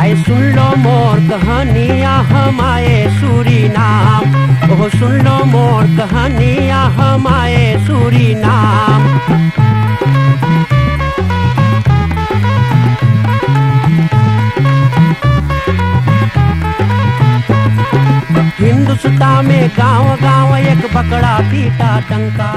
आए सुन लो मोर कहानिया हमारे सूरी नाम ओ सुन लो मोर कहानिया हमारे सूरी नाम हिंदुस्तान में गांव गांव एक बकड़ा पीटा टंका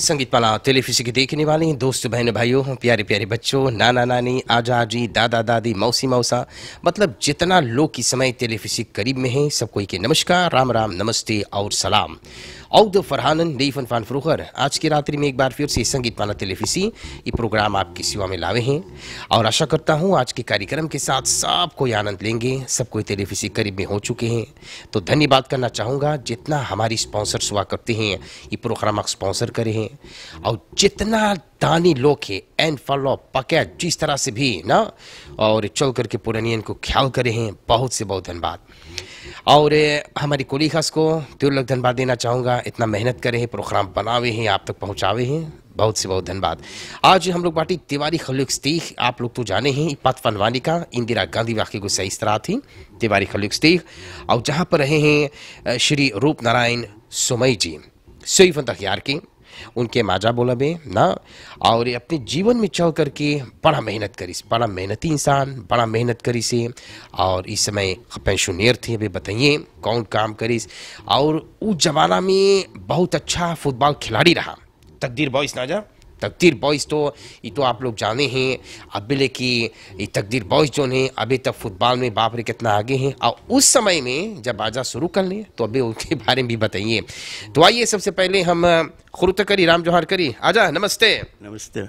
संगीत पाला टेलीफिश की देखने वाली दोस्त बहन भाइयों प्यारे प्यारे बच्चों नाना नानी आजा आजी दादा दादी मौसी मौसा मतलब जितना लोग की समय टेलीफिशिक करीब में है सब कोई के नमस्कार राम राम नमस्ते और सलाम औद फरहानन देईफन फान फ्रोहर आज की रात्रि में एक बार फिर से संगीत माना तेलेफिसी ये प्रोग्राम आपकी सेवा में लावे हैं और आशा करता हूँ आज के कार्यक्रम के साथ सबको आनंद लेंगे सबको तेलेफिसी करीब में हो चुके हैं तो धन्यवाद करना चाहूँगा जितना हमारी स्पॉन्सर्स हुआ करते हैं ये प्रोग्राम आप स्पॉन्सर करे हैं और जितना दानी लोग है एंड फॉलो पकैट जिस तरह से भी ना और चल करके पुरानियन को ख्याल करे हैं बहुत से बहुत धन्यवाद और हमारी कोलीखास को दिल धनबाद देना चाहूँगा इतना मेहनत करे हैं प्रोग्राम बनावे हैं आप तक पहुँचावे हैं बहुत से बहुत धन्यवाद आज हम लोग बाटी तिवारी खलुक स्तीख आप लोग तो जाने हैं पथ पनवानी का इंदिरा गांधी वाक्य को सही तरह थी तिवारी खलुक स्तीख और जहाँ पर रहे हैं श्री रूप नारायण सोमई जी सोई फन तक यार की उनके माजा बोला बे ना और अपने जीवन में चल करके बड़ा मेहनत करी बड़ा मेहनती इंसान बड़ा मेहनत करी से और इस समय पेंशनियर थे अभी बताइए कौन काम करीस और उस जमाना में बहुत अच्छा फुटबॉल खिलाड़ी रहा तकदीर ना नाजा तकदीर बॉयज़ तो ये तो आप लोग जाने हैं अबिले की ये तकदीर बॉयज़ जो ने अभी तक फुटबॉल में बाप रे कितना आगे हैं और उस समय में जब आज़ाद शुरू कर लें तो अभी उनके बारे में भी बताइए तो आइए सबसे पहले हम खुरुत करी राम जोहार करी आजा नमस्ते नमस्ते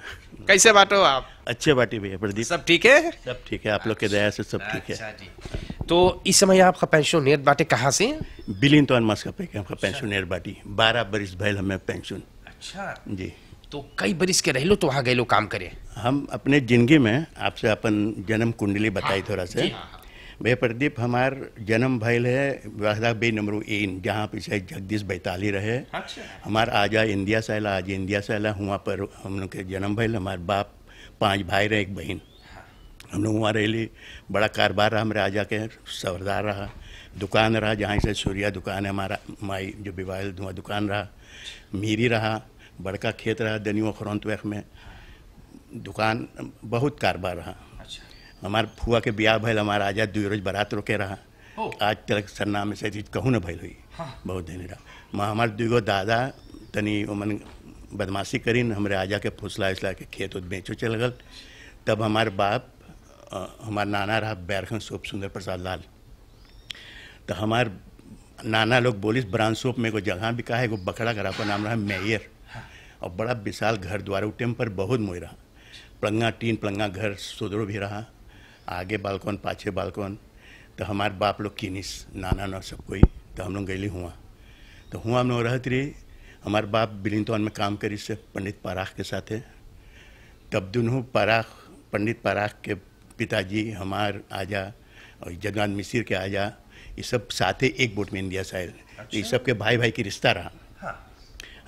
कैसे बाटो आप अच्छे बाटी भैया प्रदीप सब ठीक है सब ठीक है आप लोग के दया से सब ठीक है अच्छा तो इस समय आपका पेंशन पेंशनर बाटे कहाँ से बिलिन तो अनमास का पैक आपका पेंशनर बाटी बारह बरिस भैल हमें पेंशन अच्छा जी तो कई बरिस के लो तो वहाँ गए काम करे हम अपने जिंदगी में आपसे अपन जन्म कुंडली हाँ, बताई हाँ, थोड़ा से हाँ, हाँ। प्रदीप हमार जन्म भैल है वाहदा बे नंबर इन जहाँ पे शायद जगदीश बैताली रहे अच्छा। हमार आजा इंडिया से आला आज इंडिया से आला वहाँ पर हम लोग के जन्म भैल हमारे बाप पांच भाई रहे एक बहन हाँ। हम लोग वहाँ रही बड़ा कारोबार रहा हमारे आजा के सरदार रहा दुकान रहा जहाँ से सूर्या दुकान है हमारा माई जो विवाह धुआं दुकान रहा अच्छा। मीरी रहा बड़का खेत रहा दनियों खरौत वेख में दुकान बहुत कारोबार रहा अच्छा फुआ के ब्याह भैल हमारा आजा दू रोज बारात रोके रहा आज तक सरना में से चीज़ कहूँ ना भैल हुई हाँ। बहुत दिन रहा माँ हमारे दुगो दादा तनी उमन बदमाशी करीन हमारे आजा के फुसला उसला के खेत उत बेचो चल गल तब हमार बाप हमारे नाना रहा बैरखन सोप सुंदर प्रसाद लाल तो हमारे नाना लोग बोलिस ब्रांसोप सोप में को जगह बिका है को बकड़ा करापा नाम रहा मेयर और बड़ा विशाल घर द्वारा टाइम पर बहुत मोई रहा प्लंगा टीन प्लंगा घर सुधरो भी रहा आगे बालकोन पाछे बालकोन तो हमारे बाप लोग किनिस नाना ना सब कोई तो हम लोग गैली हुआ तो हुआ हम लोग रहत रही हमारे बाप बिलिंगटन में काम करी से पंडित पराख के साथ है तब दोनों पराख पंडित पराख के पिताजी हमार आजा और जगन्नाथ मिश्र के आजा ये सब साथे एक बोट में इंडिया साइड अच्छा। ये सब के भाई भाई की रिश्ता रहा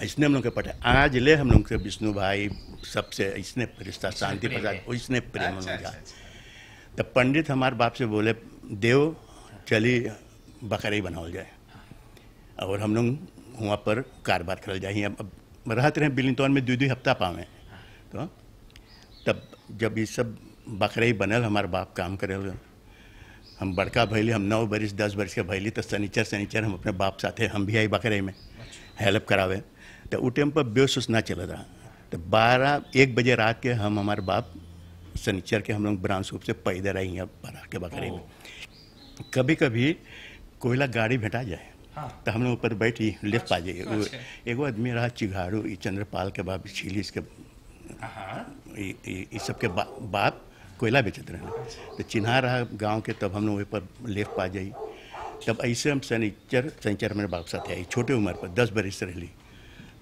इसने हम लोग के पटा आज ले हम लोग से विष्णु भाई सबसे इसने रिश्ता शांति प्रसाद इसने प्रेम अच्छा, अच्छा, अच्छा, तब पंडित हमारे बाप से बोले देव चली बकरी बनाओ जाए और हम लोग वहाँ पर कारोबार कर जाए अब रहते रहे बिलिंगटन में दू दू हफ्ता पावे तो तब जब ये सब बकरी बनल हमारे बाप काम करे हम बड़का भैली हम नौ बरिस दस बरिस के भैली तो शनिचर सनीचर हम अपने बाप साथे हम भी आई बकरे में अच्छा। हेल्प करावे तो उस टाइम पर बेहोश ना चला था तो बारह एक बजे रात के हम हमारे बाप सनीचर के हम लोग ब्रांच रूप से पैदल आई यहाँ बारह के बकरे में कभी कभी कोयला गाड़ी भेटा जाए हाँ। तो हम लोग ऊपर बैठी लेफ्ट अच्छा, पा जाइए अच्छा। एगो आदमी रहा चिघाड़ू चंद्रपाल के बाप छीली इसके इस हाँ। सबके बा, बाप कोयला बेचते रहे तो चिन्हा रहा गांव के तब हम लोग वहीं पर लेफ्ट पा जाइए तब ऐसे हम सनीचर सनीचर मेरे बाप साथ आई छोटे उम्र पर दस बरस रह ली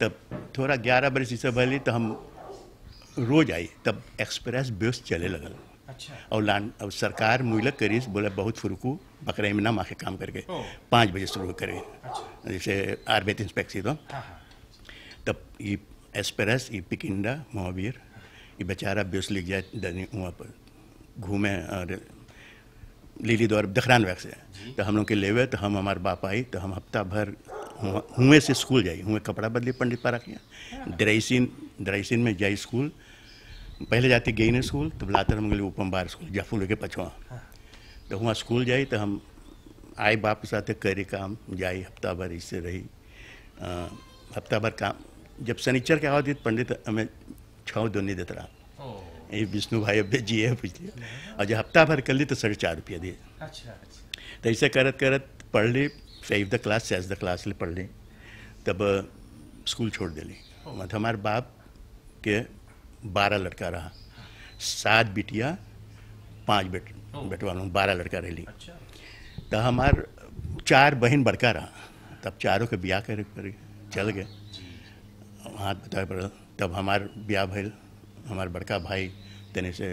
तब थोड़ा ग्यारह बरस से पहले तो हम रोज आई तब एक्सप्रेस बस चले लगल अच्छा। और लान अब सरकार मुइलक करी बोले बहुत फुरकू बकरे में ना माखे काम करके पाँच बजे शुरू करे अच्छा। जैसे आर्बित इंस्पेक्सी तो हाँ, हाँ। तब ये एक्सप्रेस ये पिकिंडा महावीर ये बेचारा बेस लिख जाए वहाँ पर घूमे और लीली द्वार दखरान वैक्स तो हम लोग के लेवे तो हम हमारे बाप आई तो हम हफ्ता भर हुए से स्कूल जाई हुए कपड़ा बदली पंडित पारा किया ड्राइसिन ड्राइसिन में जाई स्कूल पहले जाती गई ने स्कूल तो लातर हम गए उपम बार स्कूल जफू लेके पछवा तो हुआ स्कूल जाई तो हम आए बाप के साथ करे काम जाई हफ्ता भर इससे रही हफ्ता भर काम जब शनिचर के आवत पंडित हमें छाव दोनी देता रहा ये विष्णु भाई अब जी है पूछ लिया और जब हफ्ता भर कर ली तो साढ़े चार रुपया दिए अच्छा, अच्छा। तो ऐसे करत करत पढ़ ली if the class says the ले पढ़ लें तब स्कूल छोड़ दे लें मत मतलब हमारे बाप के बारह लड़का रहा सात बिटिया पांच बेट बेटवालों बारह लड़का रह ली अच्छा। तो हमार चार बहन बड़का रहा तब चारों के ब्याह कर चल गए हाँ, हाथ बताए पड़ तब हमार ब्याह भैल हमार बड़का भाई तेने से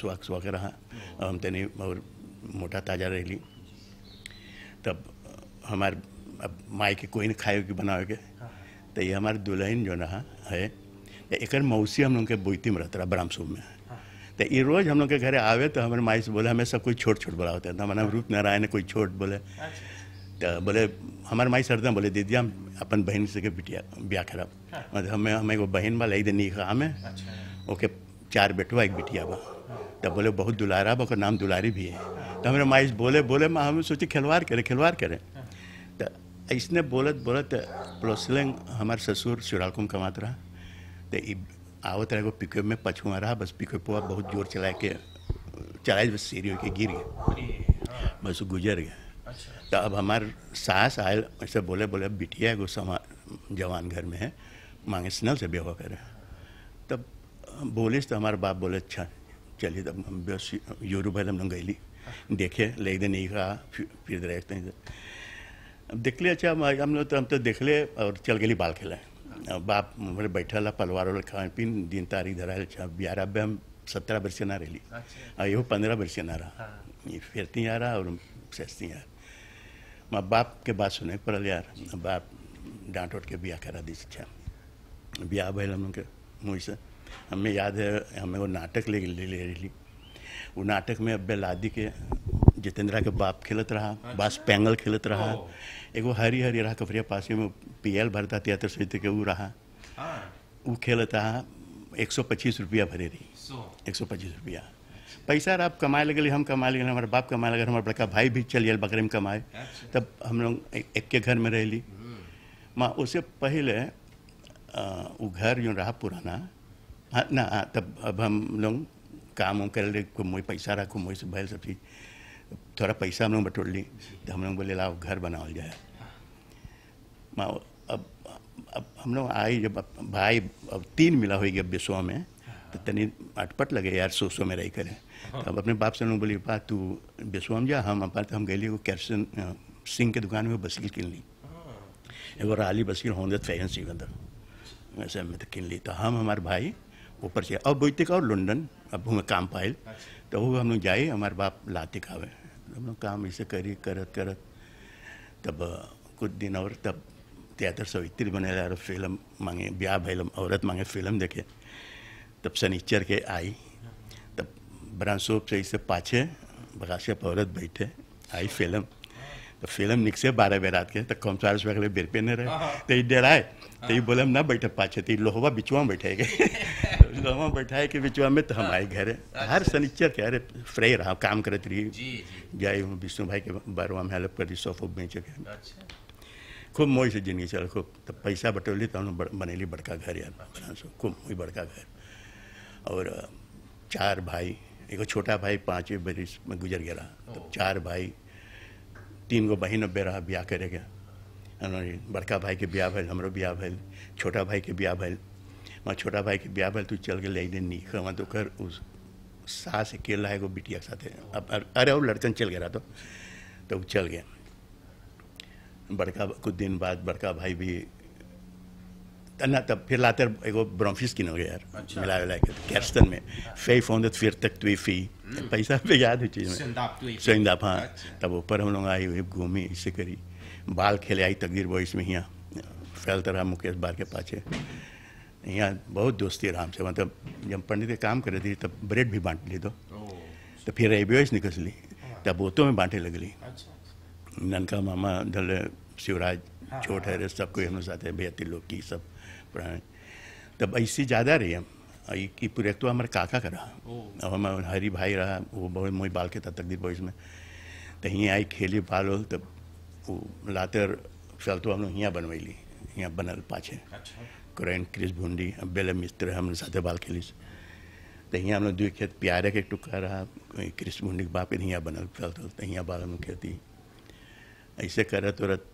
सुहाग सुहाग रहा हम तेने और मोटा ताजा रह ली तब हमारे अब माई के कोई नहीं खाए कि बना के तो ये हमारे दुल्हन जो ना है एक मौसी हम लोग के बोईती में रहता ब्राह्मसू में तो ये रोज हम लोग के घरे आवे तो हमारे माई से बोले हमें सब कोई छोट छोट बोला होता है तो हमारा रूप नारायण कोई छोट बोले तो बोले हमारे माई सरदा बोले दीदी हम अपन बहन से के बिटिया ब्याह खराब मतलब हमें हमें एगो बहन वाला एक दिन खा हमें ओके चार बेटवा एक बिटिया बा तब तो बोले बहुत दुलारा बा नाम दुलारी भी है तो हमारे माई बोले बोले माँ हमें सोचे खिलवाड़ करे खिलवाड़ करें इसने बोलत बोलत प्लोसलिंग हमारे ससुर शिवरालकुम कमात रहा तो आवत रहे एगो पिकअप में पछुआ रहा बस पोआ बहुत जोर चला के चलाए बस सीरी होके गिर गया बस गुजर गया अच्छा। तो अब हमारे सास आयल ऐसे बोले बोले बिटिया एगो समा जवान घर में है मांगे स्नल से बेवा करे तब बोले तो हमारे बाप बोले अच्छा चलिए तब हम बस यूरोप हम लोग गई देखे लेकिन नहीं कहा फिर देखते तो हैं देखले अच्छा हम तो- हम तो देखले और चल गई बाल खेला बाप हमारे बैठल परिवार खान पीन दिन तारीख धरा अच्छा ग्यारह बे हम सत्रह वर्ष ना रही अच्छा। यो पंद्रह वर्ष ना रहा हाँ। ये फिरती आ रहा और सहती आ माँ बाप के बात सुने पड़ल यार बाप डांट उठ के ब्याह करा दी अच्छा ब्याह भैल हम लोग के मुँह से हमें याद है हम एगो नाटक ले ले रही वो नाटक में बेलादी के जितेंद्रा के बाप खेलत रहा अच्छा। बास पैंगल खेलत रहा एगो हरी हरी रहा कपरिया पास में पी एल भरता तिहत्तर सौ के वो रहा वो हाँ। खेलत रहा एक सौ पच्चीस रुपया भरे रही एक सौ पच्चीस रुपया पैसा आप कमाए लगे हम कमाए लगे हमारे बाप कमाए लगे हमारे बड़का भाई भी चल गया बकरे में कमाए अच्छा। तब हम लोग एक के घर में रह ली हम्म। माँ उससे पहले वो घर जो रहा पुराना हाँ ना तब अब हम लोग काम उम कर ले कोई पैसा रहा कोई से भैल सब चीज़ थोड़ा पैसा हम लोग बटोर ली तो हम लोग बोले लाओ घर बनाओ जाए माँ अब अब हम लोग आई जब भाई अब तीन मिला हुई अब बेसवा में तो तनी अटपट लगे यार सो सो में रह करें तो अब अपने बाप से लोग बोली पा तू बेसवा में जा हम अपन हम गए वो कैरसन सिंह के दुकान में बसील किन ली हाँ। एगो राली बसील होंगे फैशन सिंह अंदर वैसे हमें तो किन ली तो हम हमारे भाई ऊपर से अब बोलते का और लंडन अब हमें काम पायल अच्छा। तो वो हम लोग जाए हमारे बाप लाते खावे हम लोग काम ऐसे करी करत करत तब कुछ दिन और तब थिएटर सवित्री बने और फिल्म मांगे ब्याह भैल औरत मांगे फिल्म देखे तब सनीचर के आई तब ब्रांसोप से इसे पाछे बगाशप औरत बैठे आई फिल्म तो फिल्म निकसे बारह बजे रात के तब कम चार वगैरह बिरपे नहीं रहे हाँ, हाँ। तो डराए तो हाँ। बोले हम ना बैठे पाछे तो लोहवा बिचुआ बैठे गए गवा बैठाए के बिचवा में तो हमारे घर है अच्छा, हर अच्छा। शनिचर के अरे फ्रे रहा काम करत रही गए विष्णु भाई के बारवा में हेल्प दी सौ फूब बेच के अच्छा। खूब मोह से जिंदगी चल खूब तो पैसा बटौली तो हम बनेली बड़का घर यार खूब मोह बड़का घर और चार भाई एगो छोटा भाई पाँचवें बरिस में गुजर गया रहा तो चार भाई तीन गो बहन अब रहा ब्याह करे गया बड़का भाई के ब्याह भल हमरो ब्याह छोटा भाई के ब्याह भल मैं छोटा भाई के ब्याह में तू चल के ले दे नहीं खा तो कर उस सास अकेला है को बिटिया के साथ अब अरे और लड़कन चल गया तो तो चल गया बड़का कुछ दिन बाद बड़का भाई भी ना तब फिर लाते एगो ब्रोंफिस किन हो गया यार अच्छा। मिला मिला के कैरस्टन में फे फोन तो फिर तक तुई फी हम्म। पैसा भी याद है चीज़ में सोइंदाप हाँ अच्छा। तब ऊपर हम लोग आई हुई घूमी इसे करी बाल खेले आई तकदीर बॉइस में यहाँ फैलता रहा मुकेश बार के पाछे यहाँ बहुत दोस्ती आराम से मतलब जब पंडित के काम करे थी तब ब्रेड भी बांट ली तो तो फिर निकल ली हाँ। तब तो में बांटे लगली अच्छा, अच्छा। ननका मामा दल शिवराज छोट है सब कोई हम साथ है भैया तिलोक की सब पुराने तब ऐसी ज़्यादा रही हम ये पूरे तो हमारे काका का रहा अब हमारे हरी भाई रहा वो बहुत मोई बाल के था तकदीर बॉयज में तो यहीं आई खेली बाल हो तब वो लातर तो हम लोग हियाँ ली यहाँ बनल पाछे अच्छा। કરંટ ક્રિસ ભૂંડી बेले मिस्त्र हम साथे बाल खेली तो यहाँ हमने दुई खेत प्यारे के टुकड़ा रहा क्रिस भुंडी के बाप के यहाँ बनल फल तो यहाँ बाल हम खेती ऐसे करे तो रत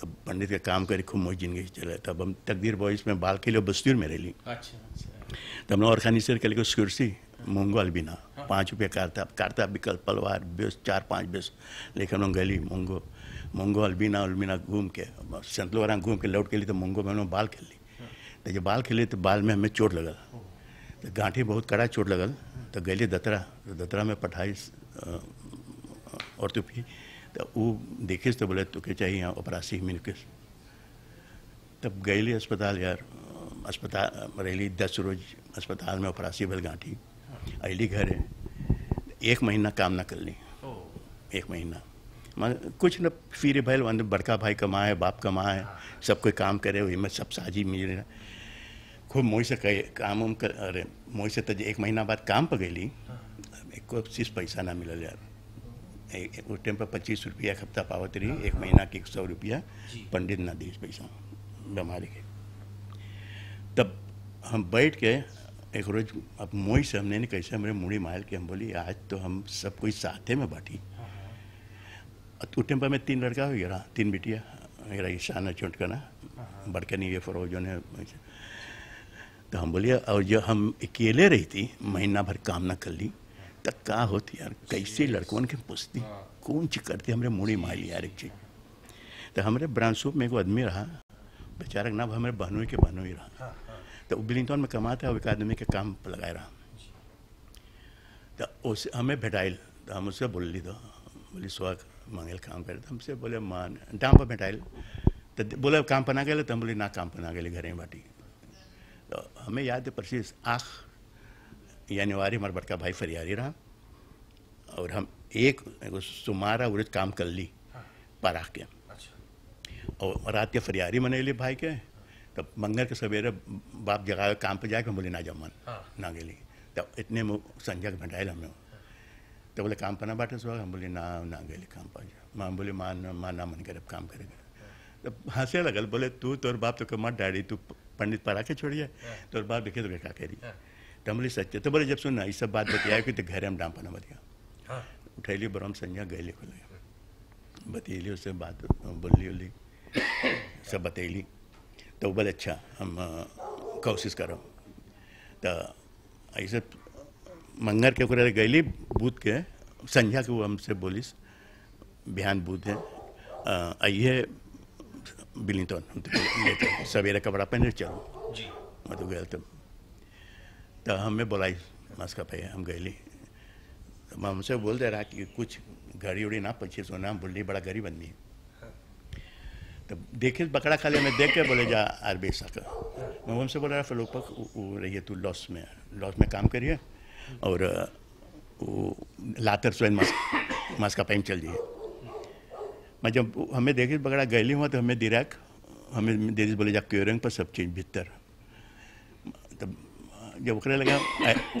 तब पंडित का काम करी खूब मोई जिंदगी चले तब हम तकदीर बॉयज में बाल खेलो बस्तूर में रह ली अच्छा, अच्छा। हमने और खानी सर के लिए कुर्सी मूंगल बिना पाँच रुपये कारता कारताप बिकल पलवार बेस चार पाँच बेस लेकिन हम गली मुंगो मुंगो अलबीना अलबीना घूम के संतलोरा घूम के लौट के लिए तो मुंगो में हम बाल खेल तो जब बाल खेले तो बाल में हमें चोट लगल तो गांठी बहुत कड़ा चोट लगल तो गए दतरा तो दतरा में पठाई और तो भी तो वो देखे तो बोले तो चाहिए यहाँ ऑपरासी में के तब गए अस्पताल यार अस्पताल रैली दस रोज अस्पताल में ऑपरासी बल गांठी अली घर है एक महीना काम ना कर ली एक महीना मैं कुछ न फिर भैल बड़का भाई कमाए बाप कमाए हाँ। सब कोई काम करे वही में सब साजी मिल रहा खूप से कहे काम उम कर अरे से तो एक महीना बाद काम पर गई एक चीज़ पैसा ना मिळाले यार उस टाइम पर पच्चीस रुपया एक हफ्ता पावत रही एक महीना के एक सौ रुपया पंडित ना दी पैसा बीमारी के तब हम बैठ के एक रोज अब मोई से हमने नहीं कैसे हमने मुड़ी मायल के हम बोली आज तो हम सब कोई साथे में बाटी हाँ, हाँ। उस टाइम पर मैं तीन लड़का हो गया तीन बेटिया मेरा ईशान है चुटकना नहीं ये फरोजों ने तो हम बोलिए और जो हम अकेले रही थी महीना भर काम ना कर ली तो का होती यार कैसे लड़कों के पूछती हाँ। कौन चीज करती हमारे मुड़ी मार यार एक चीज तो हमारे ब्रांसूप में एक आदमी रहा बेचारा नाम हमारे बहनों के बहनों ही रहा हाँ, हाँ। तो बिलिंग में कमाता और एक आदमी के काम लगाए रहा तो उसे हमें भेटाइल तो हम उससे बोल ली तो बोली स्वाग मांगेल काम कर तो हमसे बोले मान डांप भेटाइल तो बोले काम पना गए तो हम बोले ना काम पना गए घरे बाटी हमें याद है प्रशीस आँख यानी वारी हमारा बड़का भाई फरियारी रहा और हम एक सुमारा उर्ज काम कर ली हाँ। पारा के अच्छा। और रात के फरियारी मने लिए भाई के तब मंगल के सवेरे बाप जगा काम पर जाके बोले ना जमन हाँ। ना गेली तब इतने संजय भंडाइल हमें तो बोले काम पर ना बाटे सुबह हम बोले ना ना गेली काम पा माँ बोले माँ माँ ना मन करे काम करेगा तब हंसे लगल बोले तू तोर बाप तो कमा डैडी तू पंडित पर आके छोड़िए हाँ। तो बार देखे तो बेटा कह रही हाँ। तो बोले सच्चे तो बोले जब सुनना ये सब बात बताया कि तो घर हम डाम बतिया मरिया हाँ। उठैली ब्रह्म संज्ञा गैली खुल गया बतैली उससे बात बोली उली सब बतैली तो बोले अच्छा हम कोशिश करो तो ऐसे मंगर के ओकरा गैली बूथ के संध्या के वो हमसे बोलिस बिहान बूथ है आइए बिलिंगटन untuk सवेरे कपड़ा पहने चलो जी मैं तो गया तब तो हमें बोला मास्का पे हम गए तो मैं से बोल दे रहा कि कुछ घड़ी उड़ी ना पीछे सोना बोल रही बड़ा गरीब बंदी तो देखे बकड़ा खाले में देख के बोले जा आर बी का मैं उनसे बोला रहा लोग रही है तू लॉस में लॉस में काम करिए और वो लातर सोन मास्क मास्क का पैन चल जाइए मैं जब हमें देखे बगड़ा गैली हुआ तो हमें दिराक हमें देरी बोले जा क्योरंग पर सब चीज भीतर तब जब उकरे लगे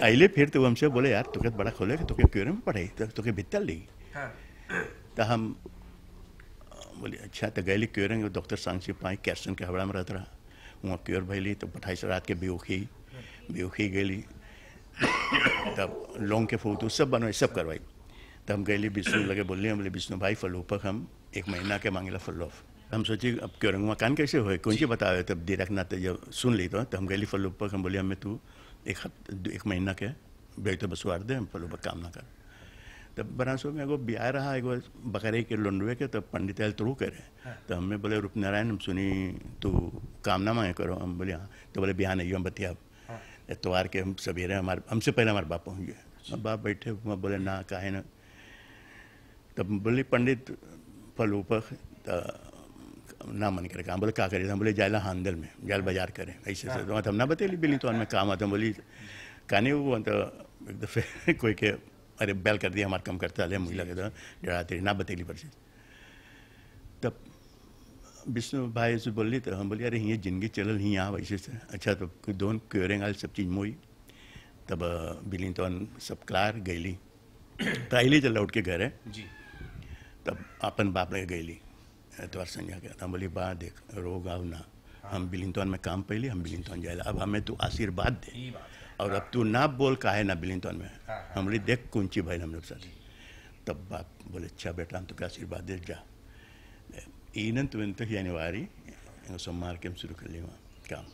आइले फिर तो हमसे बोले यार तुके बड़ा खोले कि तुके क्योरंग में पढ़ाई तो तुके भीतर ली हाँ। तो हम बोले अच्छा तो गैली क्योरंग डॉक्टर सांगसी पाई कैसन के हवड़ा में रहता रहा वहाँ क्योर भैली तो से रात के बेउखी बेउखी गैली तब लौंग के फोटो सब बनवाई सब करवाई तो हम गैली विष्णु लगे बोलिए बोले विष्णु भाई फलोपक हम एक महीना के मांगे फल्लोफ हम सोचे अब क्यों रंग मकान कैसे हुए कौन सी बता रहे तब डिरेक्ट नाते तो जब सुन ली तो, तो हम गली फल पर हम बोले हमें तू एक हफ्ते एक महीना के बेटे बसवार दे हम फल्लूप पर काम ना कर तब बरासो में एगो बिया रहा एगो बकरे के लंडवे के तब पंडित आयल थ्रू करे हाँ। तो हमें बोले रूप नारायण हम सुनी तू काम ना मांगे करो हम बोले हाँ तो बोले बिहार नहीं हम बतिया अब हाँ। के हम सवेरे हमारे हमसे पहले हमारे बाप पहुँच गए बाप बैठे बोले ना काहे ना तब बोले पंडित फलूपर ना मन करे काम बोले का करे बोले जाला हांदल में जाल बाजार करें ऐसे से तो ना बतेली बिली तो हमें काम आता बोली कहने वो तो एक दफ़े कोई के अरे बैल कर दिया हमारे काम करता है मुझे लगे तो जड़ा तेरी ना बतेली पर तब विष्णु भाई से बोली तो हम बोली अरे ये जिंदगी चल ही यहाँ वैसे से अच्छा तो दोन क्योरेंग आल सब चीज़ मोई तब बिली तो सब क्लार गैली तो आइली चल लौट के घर है जी तब आपण बापडे गईली एतवार तो हम बोली बा देख रोग आओ ना हम बिलिंगटन में काम पैली हम बिलिंगटन जाए अब हमें तू आशीर्वाद दे और अब तू ना बोल का है ना बिलिंगटन में हाँ, हाँ। बोली देख कुंची भाई हम लोग साथ तब बाप बोले अच्छा बेटा हम तुके आशीर्वाद दे जा ईनन तुम तक यानी सोमवार के हम शुरू कर वहाँ काम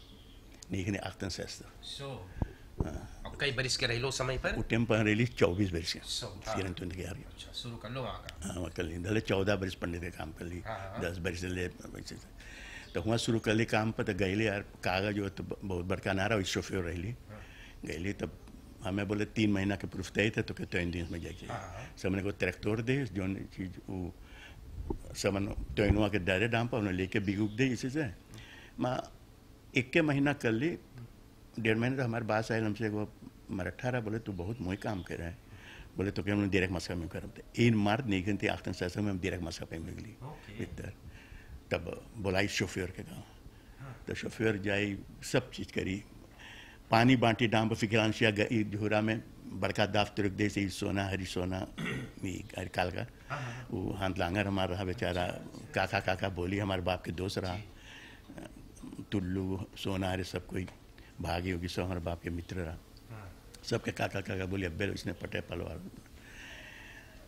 नहीं आख्तन सहस्त्र हाँ। कई बरिस के रह समय पर टेम्पा रिलीज चौबीस बरिस फिर अंत के आ रही अच्छा, शुरू कर लो हाँ वहाँ कर ली भले चौदह बरिस पढ़ने थे काम कर ली हाँ, हाँ। दस बरिस ले तो वहाँ शुरू कर ली काम पर तो गए यार कागज हो तो बहुत बड़का नारा वही शोफियो रह ली गैली तब हमें बोले तीन महीना के प्रूफ तय थे तो कहते हैं दिन में जाइए जाके सबने को तोड़ दे जो चीज वो सबन तोइनुआ के डायरेक्ट डाम पर लेके बिगुक दे इसी से माँ इक्के महीना कर ली डेढ़ महीने तो हमारे बाद आए हमसे वो मराठा बोले तू बहुत मोई काम कर रहा है बोले तो क्या दिरक मस्का में करते इन मार्ग नहीं गिनती आख्तन सहसा में हम दिरक मस्का पे गई भीतर तब बुलाई शोफ्योर के गाँव हाँ। तो शोफ्योर जाई सब चीज़ करी पानी बांटी डाम फिक्रांशिया झूरा में बड़का दाफ तुरक दे से सोना हरी सोना काल का हाँ, हाँ, वो हाथ लांगर हमारा रहा बेचारा अच्छा, अच्छा। काका काका बोली हमारे बाप के दोस्त रहा तुल्लू सोना अरे सब कोई भागी होगी सो हमारे बाप के मित्र रहा सबके काका काका बोले अब्बे इसने पटे पलवार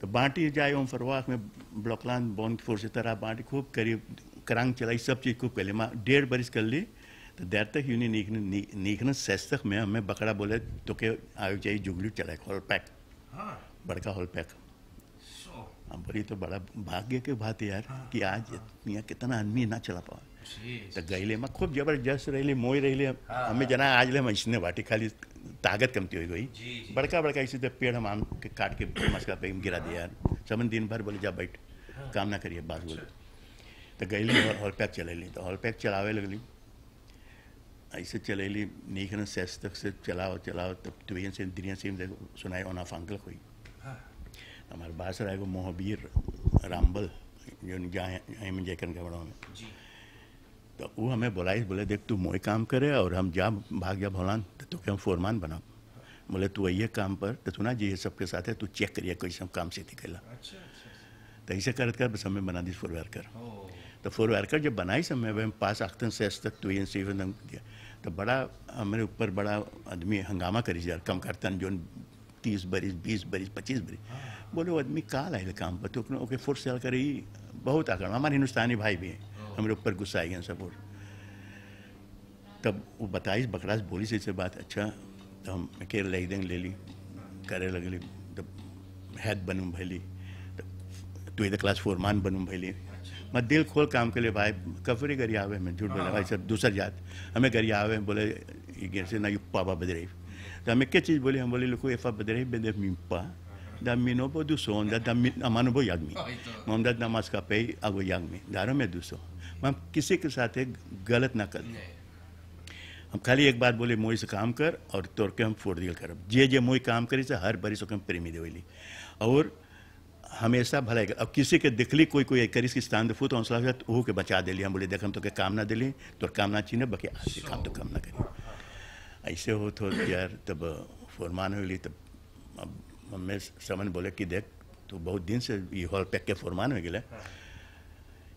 तो बांटी जाए ओम फरवाक में ब्लॉकलान बॉन फोर्स तरह बाटी खूब करीब करांग चलाई सब चीज़ खूब कर ली माँ डेढ़ बरिस कर ली तो देर तक यूनि नीखने नी, सेस तक में हमें बकरा बोले तो के आयु चाहिए जुगलू चलाए हॉल पैक हाँ। बड़का हॉल पैक हम बोली तो बड़ा भाग्य के बात यार हाँ। कि आज यहाँ कितना आदमी ना चला पाओ તો ગયેલી खूब जबरदस्त જબરજસ્ત मोई મોઈ हाँ, हमें અમે हाँ। जना आज લે इसने वाटी खाली ताकत कमती हो गई बड़का बड़का इसी तरह पेड़ हम आम के काट के मस्का पे गिरा दिया यार हाँ। दिन भर बोले जा बैठ काम ना करिए बात बोले तो अच्छा। गई हॉल पैक चलेली तो हॉल पैक चलावे लगली ऐसे चलेली न सेस तक से चलाओ चलाओ तब तुयन से द्रियन से सुनाए ओना फांकल हुई हमारे बासर आए को मोहबीर रामबल जो जहाँ जयकन के बड़ों में तो वो हमें बुलाई बोले देख तू मोई काम करे और हम जा भाग जा भोलान तो हम फोरमान बनाओ बोले तू आइए काम पर तो तू ना जी ये सबके साथ है तू चेक करिए कोई सब काम से दिखेला अच्छा, अच्छा, अच्छा। तो ऐसे कर बस हमें बना दी फोर वर्कर तो फोर वर्कर जब बनाई समय में पास आखते से तक तू ये दिया तो बड़ा हमारे ऊपर बड़ा आदमी हंगामा करी जा कम करता जो तीस बरीस बीस बरीस पच्चीस बरीस हाँ। बोले वो आदमी काल आए काम पर तो ओके फोर्स साल बहुत आकड़ हमारे हिंदुस्तानी भाई भी हैं हमारे ऊपर गुस्सा आ गया सब और तब वो बताई बकरास बोली से बात अच्छा तो हम केर लग देंगे ले ली करे ली तब हैद बनूँ भैली तो ये क्लास फोर मान बनूँ भैली मैं दिल खोल काम के लिए भाई कफरे गरी आवे में झूठ बोला भाई सब दूसर जात हमें गरी आवे बोले से ना युप्पा पापा बदरे तो हमें क्या चीज़ बोली हम बोले लोग एफा बदरे बेदे मिम्पा दा मिनो बो दूसो दा दा अमानो बो यागमी मी तो। मोहम्मद नमाज का पे अगो यागमी दारो में दूसो हम किसी के साथ एक गलत ना कर हम खाली एक बात बोले मोई से काम कर और तोर के हम फोड़ दिल करब जे जे मोई काम करी से हर बरी सो प्रेमी देवली और हमेशा भलाई अब किसी के दिखली कोई कोई करी इसकी स्थान दफू तो हौसला ओह के बचा दिली हम बोले देख हम तो के काम ना दिली तोर काम ना चीने बाकी आज काम तो काम ना करी ऐसे हो तो यार तब हो गई तब अब मम्मी समन बोले कि देख तो बहुत दिन से ये हॉल पैक के फुरमान हो गया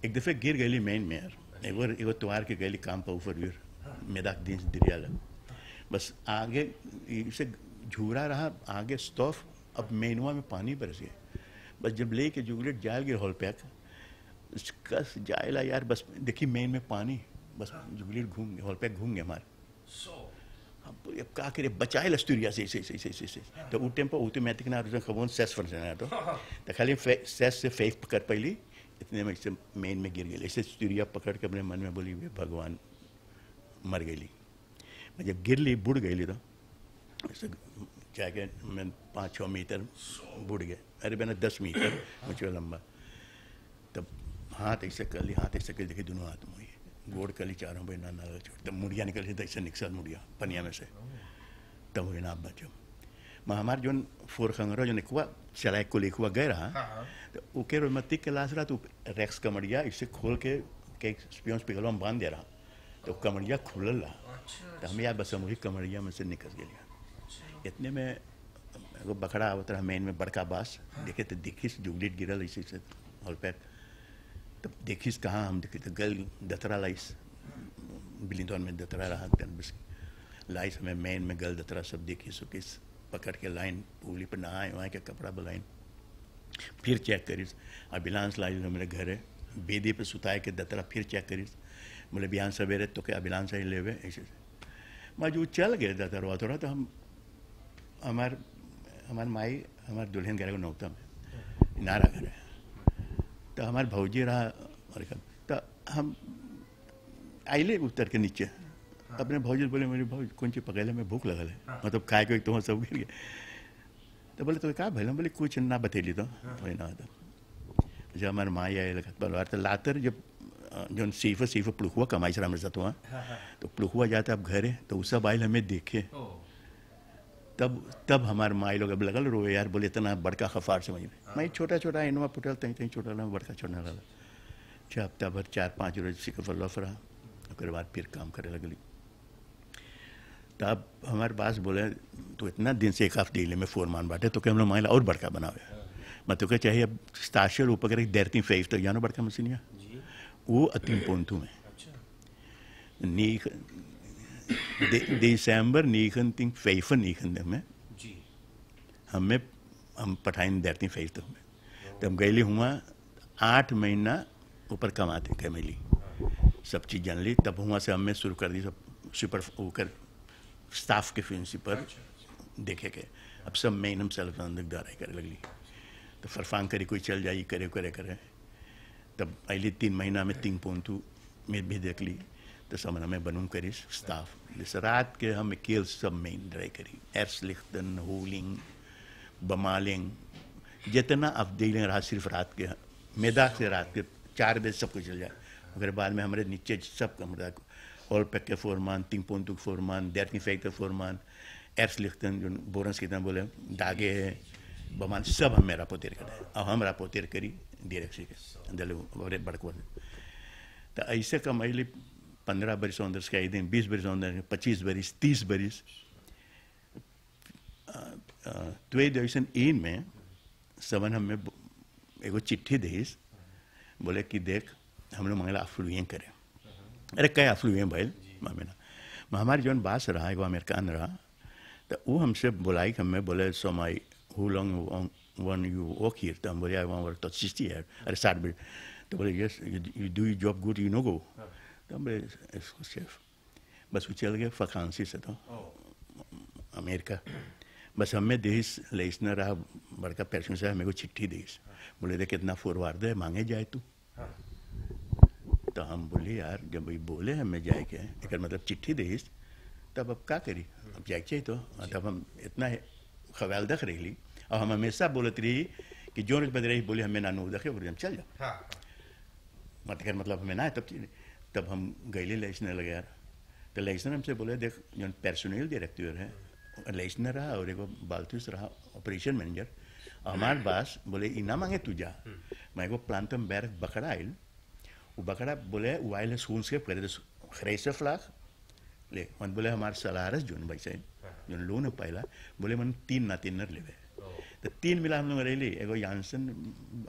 एक दफ़े गिर गई मेन मेयर एगो एगो तुआर के गई काम पर ऊपर गिर मेरा दिन दिरियाल बस आगे इसे झूरा रहा आगे स्तोफ अब मेनुआ में पानी बरस गया बस जब ले के जुगलेट जाल गिर हॉल पैक कस जायला यार बस देखी मेन में पानी बस जुगलेट घूम गए हॉल पैक घूम गए हमारे अब का करे बचाए लस्तूरिया से इसे इसे इसे इसे तो ऊ टेम पर ऊ तो मैं खबर सेस फंक्शन तो खाली सेस से फेफ कर पैली इतने में इससे मेन में गिर गई ऐसे चिड़िया पकड़ के अपने मन में बोली वे भगवान मर गई मैं जब गिर ली बुड़ गई तो ऐसे जाके मैं पाँच छः मीटर बुड़ गए अरे मैंने दस मीटर मुझे तो लंबा तब हाथ ऐसे कर ली हाथ ऐसे कर देखी दोनों हाथ मुड़ी गोड़ कर ली चारों पर ना नाला छोड़ तब मुड़िया निकल तब ऐसे निकसल मुड़िया पनिया में से तब हुई ना आप बचो Maar John vorige en ik was, zal ik collega gera. Ook er met ik laatst raad op rechts kamerja, ik zeg खोल के के स्पियन पिघलवा बांध दे रहा तो कमरिया खुलल रहा तो हम यहाँ बस मुझे कमरिया में से निकल गया इतने में एगो बकरा आवत रहा मेन में बड़का बास देखे तो देखिस जुगलीट गिरल ऐसे से हॉल पैक तब देखिस कहाँ हम देखे तो गल दतरा लाइस बिलिंदौन में दतरा रहा लाइस हमें मेन में गल दतरा सब देखी सुखी पकड़ के लाइन उंगली पर नहाए वहाँ के कपड़ा बुलाइन फिर चेक करीस अभिलांस बिलांस लाई मेरे घर है बेदी पर सुताए के दतरा फिर चेक करीस बोले बिहान सवेरे तो क्या बिलांस ही ले ऐसे जो चल गए दतरवा थोड़ा तो हम हमार हमार माई हमार दुल्हन घर को नौतम है नारा घर है तो हमारे भाजी रहा और तो हम आइले उतर के नीचे अपने भाजी बोले मेरे भाई कौन चीज पकड़े में भूख लगल है हाँ। मतलब खाए के तुम तो सब गिर गया तो बोले तो कहा भले बोले कुछ ना बतेली तो हाँ। वही ना होता तो। जब हमारे माँ आए लगा तो लातर जब जो सीफ सीफ प्लुखुआ कमाई से हमारे साथ हुआ तो प्लुखुआ जाता अब घर है तो उस सब आयल हमें देखे तब तब हमारे माई लोग अब लगल रोए यार बोले इतना बड़का खफार समझ में हाँ। मैं छोटा छोटा इनवा पुटल तहीं तहीं छोटा लगा बड़का छोड़ने लगा छः हफ्ता भर चार पाँच रोज सिकफल रहा उसके बाद फिर काम करे लगली तो आप हमारे पास बोले तो इतना दिन से एक हाफ दिल्ली में मान बाटे तो हम माइल और बड़का बना मैं मतलब क्या चाहिए अब ताशर ऊपर करे देरती फेज तक तो जानो बड़का मशीनिया वो अति पोंतु में अच्छा। नीख दिसंबर नीखन तिंग फेफन नीखन में हमें हम पठाइन देरती फेज तक तो में तो हम गैली हुआ आठ महीना ऊपर कमाते कैमेली सब चीज़ जान ली तब हुआ से हमें शुरू कर दी सब सुपर वो कर स्टाफ के प्रिंसिपल देखे के अब सब मेन हम सेल्फ अंदर दाराई करे लगली तो फरफांग करे कोई चल जाए करे करे करे तब अली तीन महीना में तीन पहुँचू मैं भी देख ली तो सब में बनू करी स्टाफ जैसे रात के हम केल सब मेन ड्राई करी एर्स लिख्तन होलिंग बमालिंग जितना आप देख रहा रात सिर्फ रात के मैदा से रात के चार बजे सब कुछ चल जाए अगर बाद में हमारे नीचे सब कमरा olpekken voor man, 10 ponddoek voor man, 13 vijftig voor man, एप्सलिख्तन बोरस कितना बोले दागे है बमान सब हमें रापोतेर कर अब हम रापोतेर करी डिरेक्सी के अंदर बड़े बड़को तो ऐसे कमाई पंद्रह बरिस अंदर से दिन बीस बरिस अंदर पच्चीस बरिस तीस बरिस त्वे दर्शन इन में सवन हमें एगो चिट्ठी दहीस बोले कि देख हम लोग मंगला अफ्लुएं करें अरे कई फ्लू हैं भाई मामेना हमारे जो बास रहा एक अमेरिकान रहा तो वो हमसे बुलाई कि हमें बोले so my who long one you walk here तो हम बोले आई वहाँ तो सिक्सटी है अरे साठ मिनट तो बोले yes you do you job good you no go तो हम बोले सेफ बस वो चल गए फ्रांसी से तो अमेरिका बस हमें देश इसने रहा बड़का पैसों से हमें को चिट्ठी देश बोले देख कितना फॉरवर्ड है मांगे जाए तू तो हम बोले यार जब भाई बोले हमें जाए के एक मतलब चिट्ठी दहीस तब अब का करी अब जाए चाहिए तो तब मतलब हम इतना खवाल दख रही ली और हम हमेशा बोलत रही कि जो बंद रही बोले हमें ना नू दखे बोले हम चल जाओ हाँ। मत मतलब मतलब हमें ना है तब तब हम गए लाइसनर लगे यार तो लाइसनर हमसे बोले देख जो पर्सनल डायरेक्टर है लाइसनर रहा और एक बालतूस रहा ऑपरेशन मैनेजर हमारे हाँ। पास बोले इना मांगे तू जा हम्म। मैं को प्लांटम बैर बकड़ा आयल በቀረብ ቦለ ዋይለስ ሁንስ ከ ፕሬደስ ኸሬሰ ፍላግ ले मन बोले हमारे सलारस जो भाई साहब जोन लोन पाइला बोले मन तीन ना तीन नर लेवे तो तीन मिला हम लोग रैली एगो यानसन